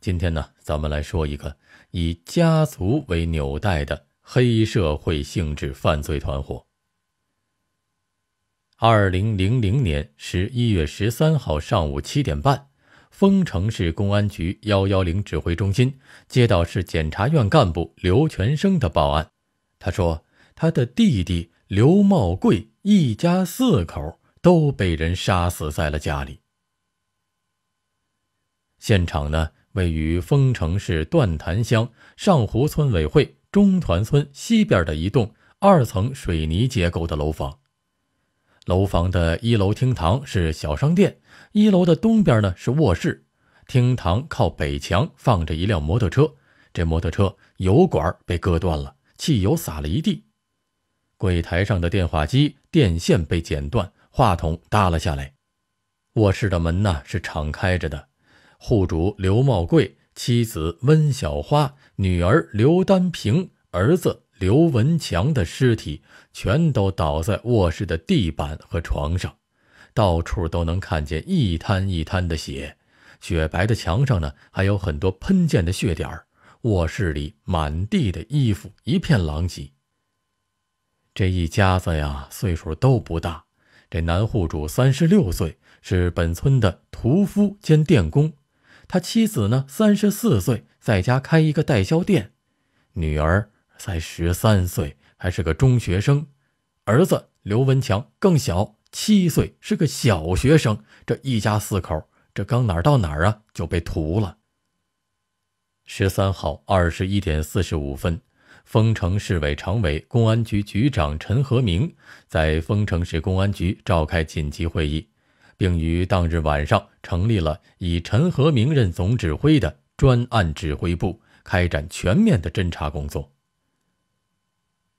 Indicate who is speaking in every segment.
Speaker 1: 今天呢，咱们来说一个以家族为纽带的黑社会性质犯罪团伙。二零零零年十一月十三号上午七点半，丰城市公安局幺幺零指挥中心接到市检察院干部刘全生的报案，他说他的弟弟刘茂贵一家四口都被人杀死在了家里，现场呢。位于丰城市段潭乡上湖村委会中团村西边的一栋二层水泥结构的楼房，楼房的一楼厅堂是小商店，一楼的东边呢是卧室。厅堂靠北墙放着一辆摩托车，这摩托车油管被割断了，汽油洒了一地。柜台上的电话机电线被剪断，话筒耷了下来。卧室的门呢是敞开着的。户主刘茂贵、妻子温小花、女儿刘丹平、儿子刘文强的尸体全都倒在卧室的地板和床上，到处都能看见一滩一滩的血。雪白的墙上呢，还有很多喷溅的血点儿。卧室里满地的衣服一片狼藉。这一家子呀，岁数都不大。这男户主三十六岁，是本村的屠夫兼电工。他妻子呢，三十四岁，在家开一个代销店；女儿才十三岁，还是个中学生；儿子刘文强更小，七岁，是个小学生。这一家四口，这刚哪儿到哪儿啊，就被屠了。十三号二十一点四十五分，丰城市委常委、公安局局长陈和明在丰城市公安局召开紧急会议。并于当日晚上成立了以陈和明任总指挥的专案指挥部，开展全面的侦查工作。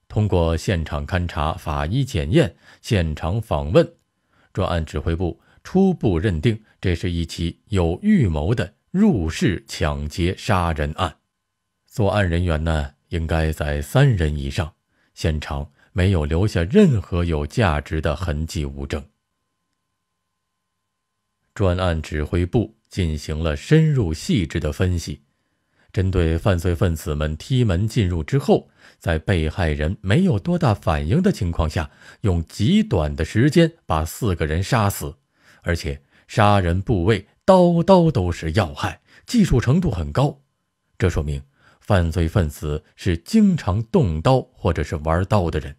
Speaker 1: 通过现场勘查、法医检验、现场访问，专案指挥部初步认定，这是一起有预谋的入室抢劫杀人案。作案人员呢，应该在三人以上。现场没有留下任何有价值的痕迹物证。专案指挥部进行了深入细致的分析，针对犯罪分子们踢门进入之后，在被害人没有多大反应的情况下，用极短的时间把四个人杀死，而且杀人部位刀刀都是要害，技术程度很高。这说明犯罪分子是经常动刀或者是玩刀的人。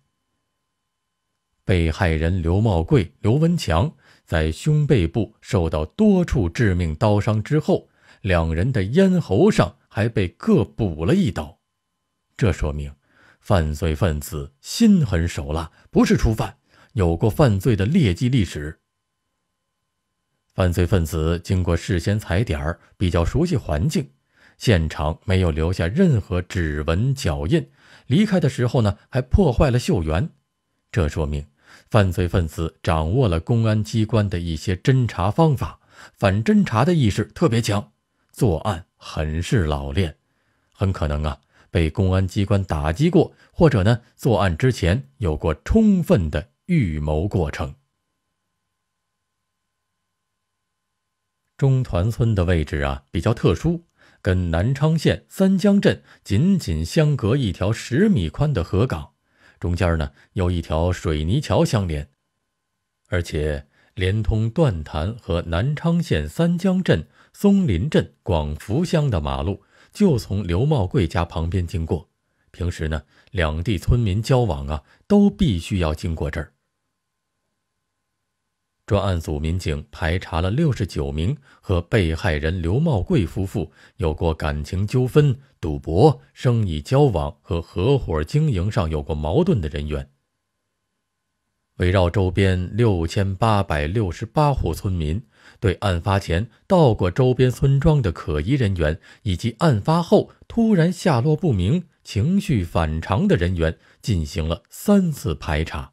Speaker 1: 被害人刘茂贵、刘文强。在胸背部受到多处致命刀伤之后，两人的咽喉上还被各补了一刀，这说明犯罪分子心狠手辣，不是初犯，有过犯罪的劣迹历史。犯罪分子经过事先踩点儿，比较熟悉环境，现场没有留下任何指纹、脚印，离开的时候呢还破坏了嗅园。这说明。犯罪分子掌握了公安机关的一些侦查方法，反侦查的意识特别强，作案很是老练，很可能啊被公安机关打击过，或者呢作案之前有过充分的预谋过程。中团村的位置啊比较特殊，跟南昌县三江镇仅仅相隔一条十米宽的河港。中间呢有一条水泥桥相连，而且连通段潭和南昌县三江镇松林镇广福乡的马路就从刘茂贵家旁边经过。平时呢两地村民交往啊都必须要经过这儿。专案组民警排查了六十九名和被害人刘茂贵夫妇有过感情纠纷、赌博、生意交往和合伙经营上有过矛盾的人员。围绕周边六千八百六十八户村民，对案发前到过周边村庄的可疑人员，以及案发后突然下落不明、情绪反常的人员，进行了三次排查。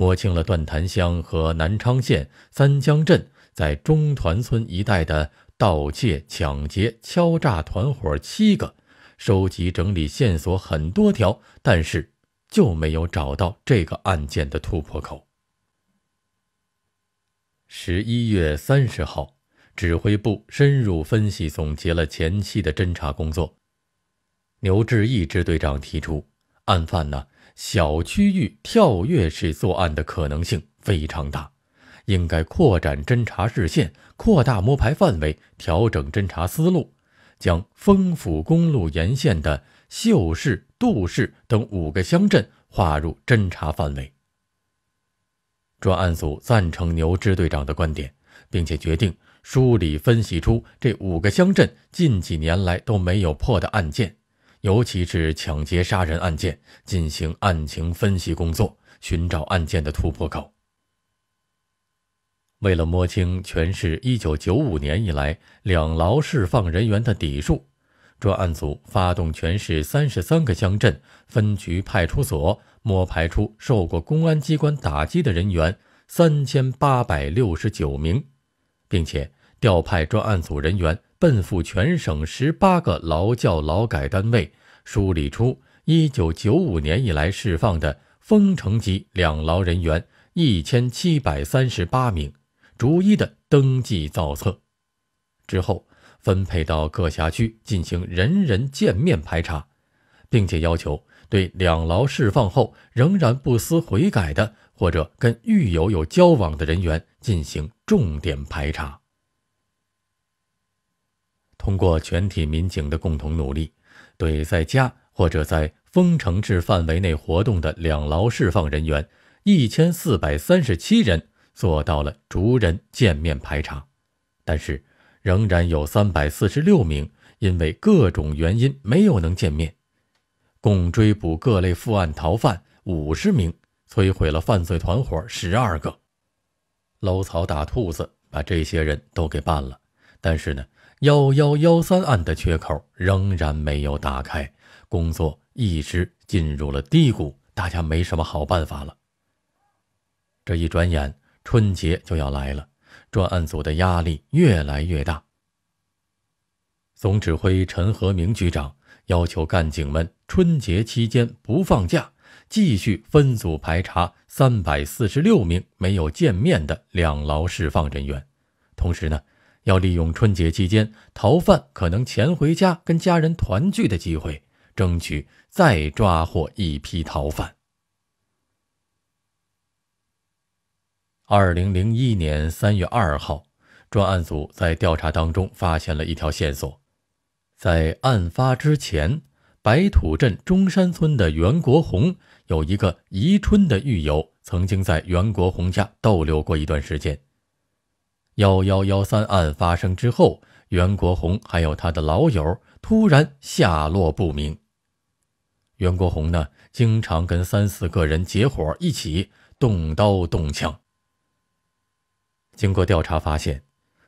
Speaker 1: 摸清了段潭乡和南昌县三江镇在中团村一带的盗窃、抢劫、敲诈团伙七个，收集整理线索很多条，但是就没有找到这个案件的突破口。十一月三十号，指挥部深入分析总结了前期的侦查工作。牛志毅支队长提出，案犯呢？小区域跳跃式作案的可能性非常大，应该扩展侦查视线，扩大摸排范围，调整侦查思路，将丰府公路沿线的秀市、杜市等五个乡镇划入侦查范围。专案组赞成牛支队长的观点，并且决定梳理分析出这五个乡镇近几年来都没有破的案件。尤其是抢劫杀人案件，进行案情分析工作，寻找案件的突破口。为了摸清全市一九九五年以来两劳释放人员的底数，专案组发动全市三十三个乡镇分局派出所摸排出受过公安机关打击的人员三千八百六十九名，并且调派专案组人员。奔赴全省十八个劳教、劳改单位，梳理出一九九五年以来释放的封城级两劳人员一千七百三十八名，逐一的登记造册，之后分配到各辖区进行人人见面排查，并且要求对两劳释放后仍然不思悔改的，或者跟狱友有交往的人员进行重点排查。通过全体民警的共同努力，对在家或者在封城制范围内活动的两劳释放人员一千四百三十七人做到了逐人见面排查，但是仍然有三百四十六名因为各种原因没有能见面。共追捕各类负案逃犯五十名，摧毁了犯罪团伙十二个，搂草打兔子，把这些人都给办了。但是呢？幺幺幺三案的缺口仍然没有打开，工作一直进入了低谷，大家没什么好办法了。这一转眼，春节就要来了，专案组的压力越来越大。总指挥陈和明局长要求干警们春节期间不放假，继续分组排查三百四十六名没有见面的两劳释放人员，同时呢。要利用春节期间逃犯可能潜回家跟家人团聚的机会，争取再抓获一批逃犯。二零零一年三月二号，专案组在调查当中发现了一条线索：在案发之前，白土镇中山村的袁国红有一个宜春的狱友，曾经在袁国红家逗留过一段时间。幺幺幺三案发生之后，袁国红还有他的老友突然下落不明。袁国红呢，经常跟三四个人结伙一起动刀动枪。经过调查发现，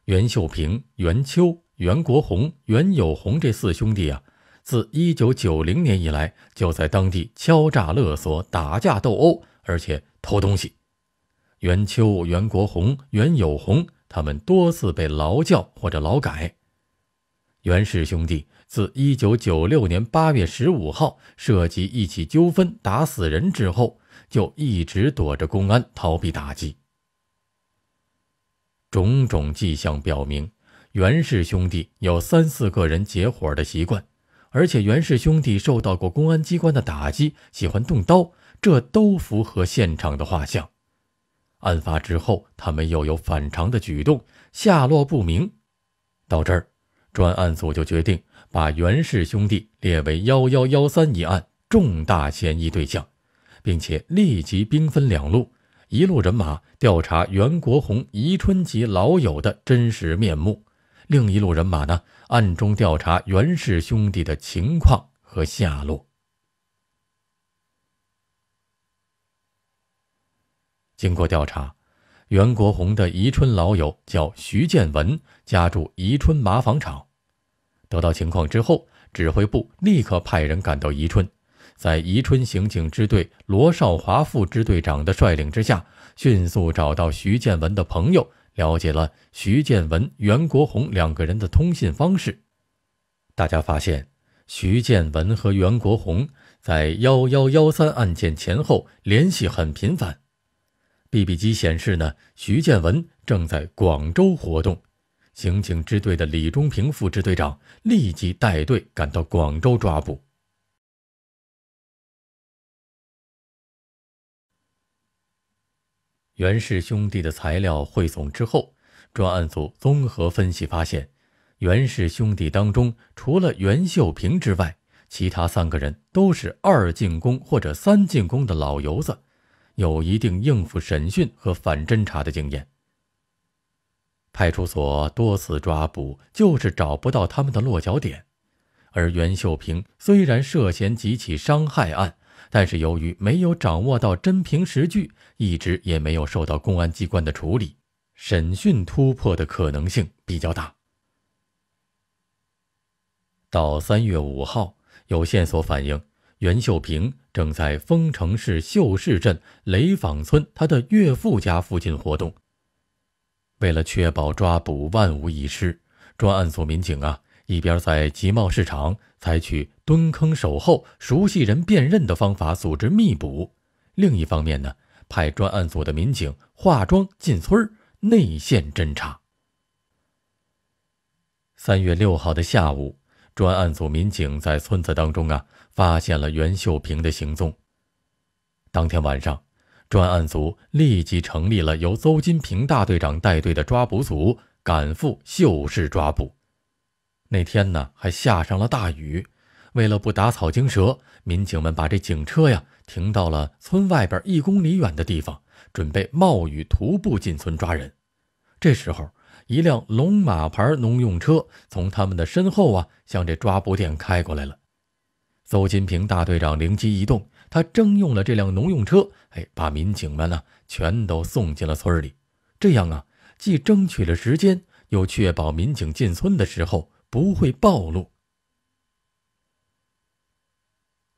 Speaker 1: 袁秀平、袁秋、袁国红、袁有红这四兄弟啊，自一九九零年以来就在当地敲诈勒索、打架斗殴，而且偷东西。袁秋、袁国红、袁有红。他们多次被劳教或者劳改。袁氏兄弟自1996年8月15号涉及一起纠纷打死人之后，就一直躲着公安，逃避打击。种种迹象表明，袁氏兄弟有三四个人结伙的习惯，而且袁氏兄弟受到过公安机关的打击，喜欢动刀，这都符合现场的画像。案发之后，他们又有反常的举动，下落不明。到这儿，专案组就决定把袁氏兄弟列为幺幺幺三一案重大嫌疑对象，并且立即兵分两路：一路人马调查袁国红、宜春及老友的真实面目；另一路人马呢，暗中调查袁氏兄弟的情况和下落。经过调查，袁国红的宜春老友叫徐建文，家住宜春麻纺厂。得到情况之后，指挥部立刻派人赶到宜春，在宜春刑警支队罗少华副支队长的率领之下，迅速找到徐建文的朋友，了解了徐建文、袁国红两个人的通信方式。大家发现，徐建文和袁国红在幺幺幺三案件前后联系很频繁。B B 机显示呢，徐建文正在广州活动。刑警支队的李忠平副支队长立即带队赶到广州抓捕。袁氏兄弟的材料汇总之后，专案组综合分析发现，袁氏兄弟当中，除了袁秀平之外，其他三个人都是二进宫或者三进宫的老油子。有一定应付审讯和反侦查的经验，派出所多次抓捕就是找不到他们的落脚点。而袁秀平虽然涉嫌几起伤害案，但是由于没有掌握到真凭实据，一直也没有受到公安机关的处理。审讯突破的可能性比较大。到三月五号，有线索反映。袁秀平正在丰城市秀市镇雷坊村他的岳父家附近活动。为了确保抓捕万无一失，专案组民警啊一边在集贸市场采取蹲坑守候、熟悉人辨认的方法组织密捕，另一方面呢，派专案组的民警化妆进村内线侦查。三月六号的下午。专案组民警在村子当中啊，发现了袁秀平的行踪。当天晚上，专案组立即成立了由邹金平大队长带队的抓捕组，赶赴秀市抓捕。那天呢，还下上了大雨。为了不打草惊蛇，民警们把这警车呀停到了村外边一公里远的地方，准备冒雨徒步进村抓人。这时候。一辆龙马牌农用车从他们的身后啊，向这抓捕点开过来了。邹金平大队长灵机一动，他征用了这辆农用车，哎，把民警们呢全都送进了村里。这样啊，既争取了时间，又确保民警进村的时候不会暴露。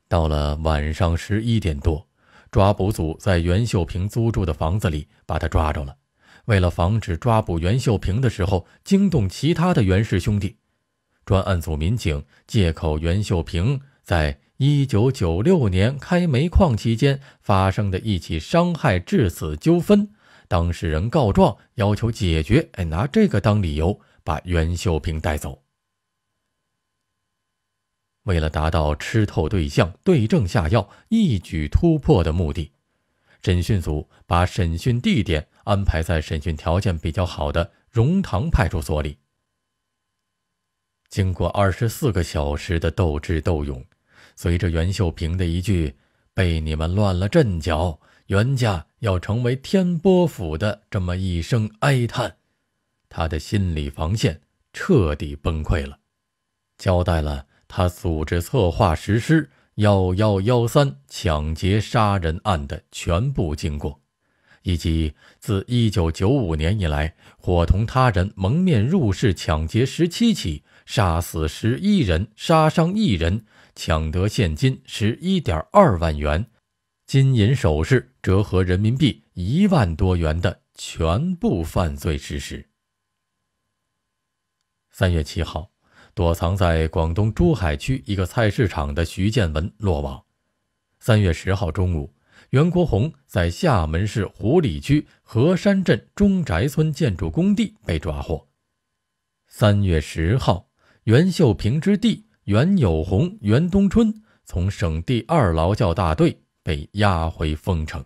Speaker 1: 到了晚上十一点多，抓捕组在袁秀平租住的房子里把他抓着了。为了防止抓捕袁秀平的时候惊动其他的袁氏兄弟，专案组民警借口袁秀平在1996年开煤矿期间发生的一起伤害致死纠纷，当事人告状要求解决，哎，拿这个当理由把袁秀平带走。为了达到吃透对象、对症下药、一举突破的目的。审讯组把审讯地点安排在审讯条件比较好的荣塘派出所里。经过二十四个小时的斗智斗勇，随着袁秀平的一句“被你们乱了阵脚，袁家要成为天波府的”，这么一声哀叹，他的心理防线彻底崩溃了，交代了他组织、策划、实施。幺幺幺三抢劫杀人案的全部经过，以及自一九九五年以来伙同他人蒙面入室抢劫十七起，杀死十一人，杀伤一人，抢得现金十一点二万元，金银首饰折合人民币一万多元的全部犯罪事实。三月七号。躲藏在广东珠海区一个菜市场的徐建文落网。三月十号中午，袁国红在厦门市湖里区河山镇中宅村建筑工地被抓获。三月十号，袁秀平之弟袁友红、袁冬春从省第二劳教大队被押回丰城。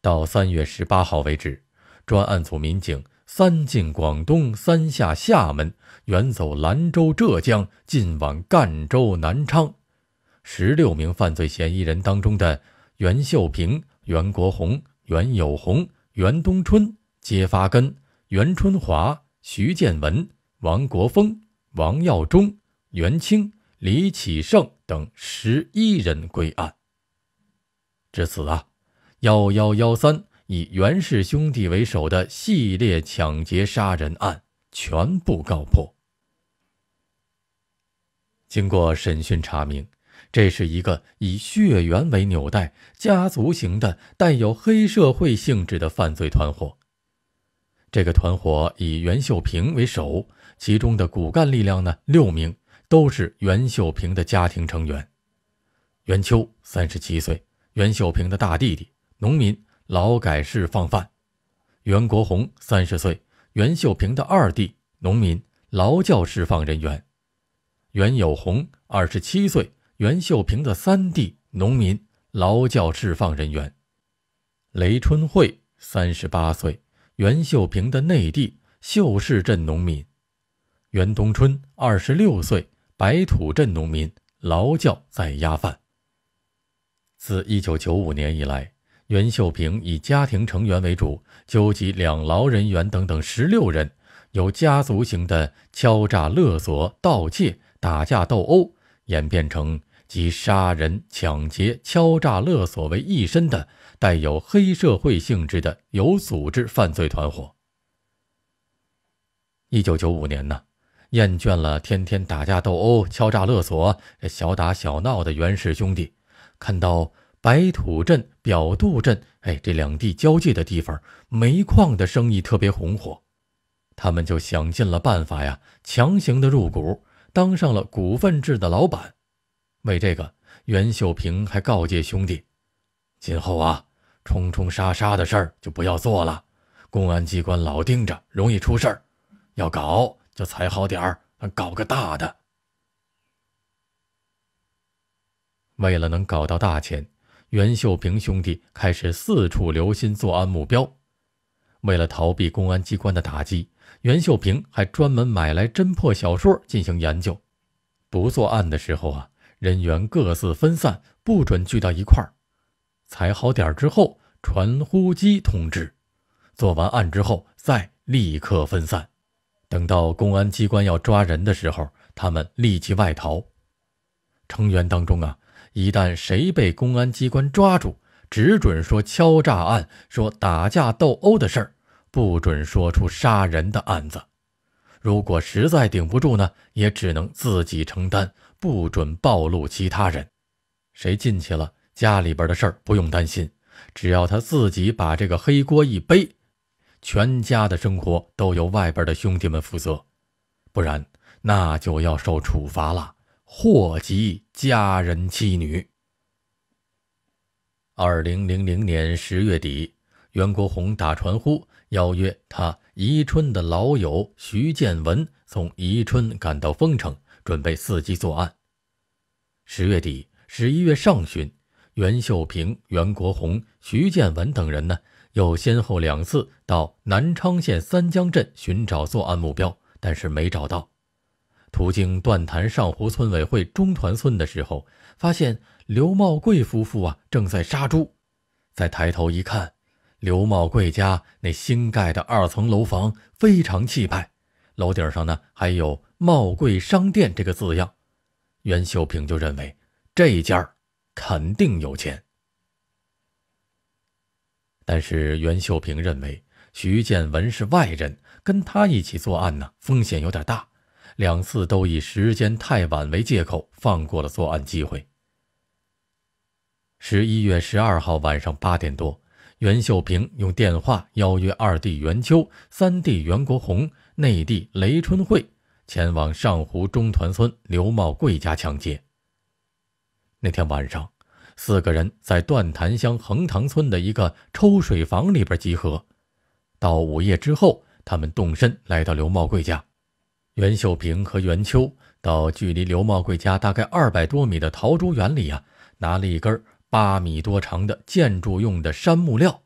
Speaker 1: 到三月十八号为止，专案组民警。三进广东，三下厦门，远走兰州、浙江，近往赣州、南昌。十六名犯罪嫌疑人当中的袁秀平、袁国红、袁有红、袁冬春、揭发根、袁春华、徐建文、王国峰、王耀忠、袁清、李启胜等十一人归案。至此啊，幺幺幺三。以袁氏兄弟为首的系列抢劫杀人案全部告破。经过审讯查明，这是一个以血缘为纽带、家族型的带有黑社会性质的犯罪团伙。这个团伙以袁秀平为首，其中的骨干力量呢，六名都是袁秀平的家庭成员。袁秋，三十七岁，袁秀平的大弟弟，农民。劳改释放犯，袁国红，三十岁，袁秀平的二弟，农民，劳教释放人员。袁有红，二十七岁，袁秀平的三弟，农民，劳教释放人员。雷春慧三十八岁，袁秀平的内弟，秀市镇农民。袁冬春，二十六岁，白土镇农民，劳教在押犯。自一九九五年以来。袁秀平以家庭成员为主，纠集两劳人员等等十六人，由家族型的敲诈勒索、盗窃、打架斗殴，演变成集杀人、抢劫、敲诈勒索为一身的带有黑社会性质的有组织犯罪团伙。一九九五年呢，厌倦了天天打架斗殴、敲诈勒索、小打小闹的袁氏兄弟，看到。白土镇、表渡镇，哎，这两地交界的地方，煤矿的生意特别红火，他们就想尽了办法呀，强行的入股，当上了股份制的老板。为这个，袁秀平还告诫兄弟，今后啊，冲冲杀杀的事儿就不要做了，公安机关老盯着，容易出事儿。要搞就踩好点儿，搞个大的。为了能搞到大钱。袁秀平兄弟开始四处留心作案目标。为了逃避公安机关的打击，袁秀平还专门买来侦破小说进行研究。不作案的时候啊，人员各自分散，不准聚到一块儿。踩好点之后，传呼机通知。做完案之后，再立刻分散。等到公安机关要抓人的时候，他们立即外逃。成员当中啊。一旦谁被公安机关抓住，只准说敲诈案、说打架斗殴的事儿，不准说出杀人的案子。如果实在顶不住呢，也只能自己承担，不准暴露其他人。谁进去了，家里边的事儿不用担心，只要他自己把这个黑锅一背，全家的生活都由外边的兄弟们负责。不然，那就要受处罚了。祸及家人妻女。二零零零年十月底，袁国红打传呼，邀约他宜春的老友徐建文从宜春赶到丰城，准备伺机作案。十月底、十一月上旬，袁秀平、袁国红、徐建文等人呢，又先后两次到南昌县三江镇寻找作案目标，但是没找到。途经断潭上湖村委会中团村的时候，发现刘茂贵夫妇啊正在杀猪。再抬头一看，刘茂贵家那新盖的二层楼房非常气派，楼顶上呢还有“茂贵商店”这个字样。袁秀平就认为这一家肯定有钱。但是袁秀平认为徐建文是外人，跟他一起作案呢，风险有点大。两次都以时间太晚为借口，放过了作案机会。十一月十二号晚上八点多，袁秀平用电话邀约二弟袁秋、三弟袁国红、内弟雷春慧前往上湖中团村刘茂贵家抢劫。那天晚上，四个人在段潭乡横塘村的一个抽水房里边集合，到午夜之后，他们动身来到刘茂贵家。袁秀平和袁秋到距离刘茂贵家大概二百多米的桃竹园里啊，拿了一根八米多长的建筑用的杉木料，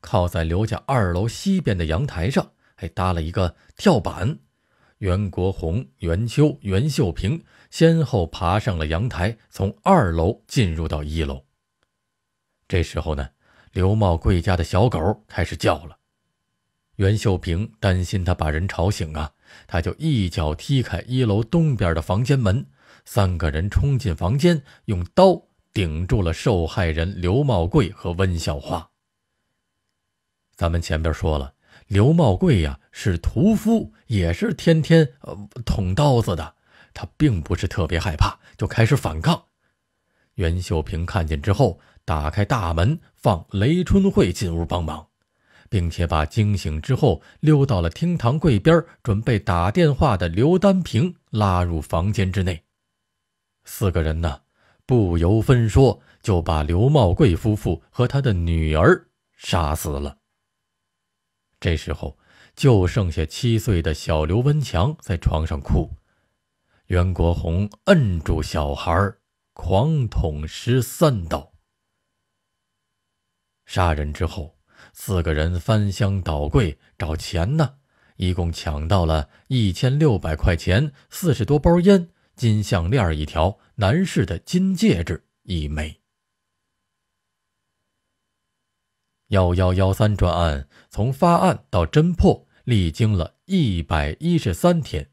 Speaker 1: 靠在刘家二楼西边的阳台上，还搭了一个跳板。袁国红、袁秋、袁秀平先后爬上了阳台，从二楼进入到一楼。这时候呢，刘茂贵家的小狗开始叫了。袁秀萍担心他把人吵醒啊，他就一脚踢开一楼东边的房间门，三个人冲进房间，用刀顶住了受害人刘茂贵和温小花。咱们前边说了，刘茂贵呀是屠夫，也是天天呃捅刀子的，他并不是特别害怕，就开始反抗。袁秀萍看见之后，打开大门，放雷春慧进屋帮忙。并且把惊醒之后溜到了厅堂柜边准备打电话的刘丹平拉入房间之内，四个人呢不由分说就把刘茂贵夫妇和他的女儿杀死了。这时候就剩下七岁的小刘文强在床上哭，袁国红摁住小孩狂捅十三刀。杀人之后。四个人翻箱倒柜找钱呢，一共抢到了一千六百块钱、四十多包烟、金项链一条、男士的金戒指一枚。幺幺幺三专案从发案到侦破，历经了一百一十三天，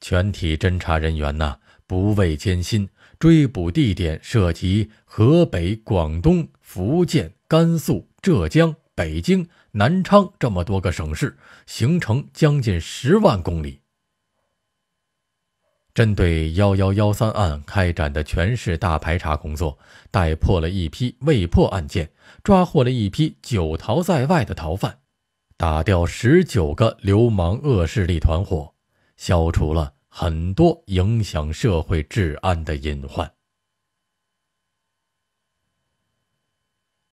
Speaker 1: 全体侦查人员呢不畏艰辛，追捕地点涉及河北、广东、福建、甘肃。浙江、北京、南昌这么多个省市，行程将近十万公里。针对“幺幺幺三案”开展的全市大排查工作，带破了一批未破案件，抓获了一批久逃在外的逃犯，打掉十九个流氓恶势力团伙，消除了很多影响社会治安的隐患。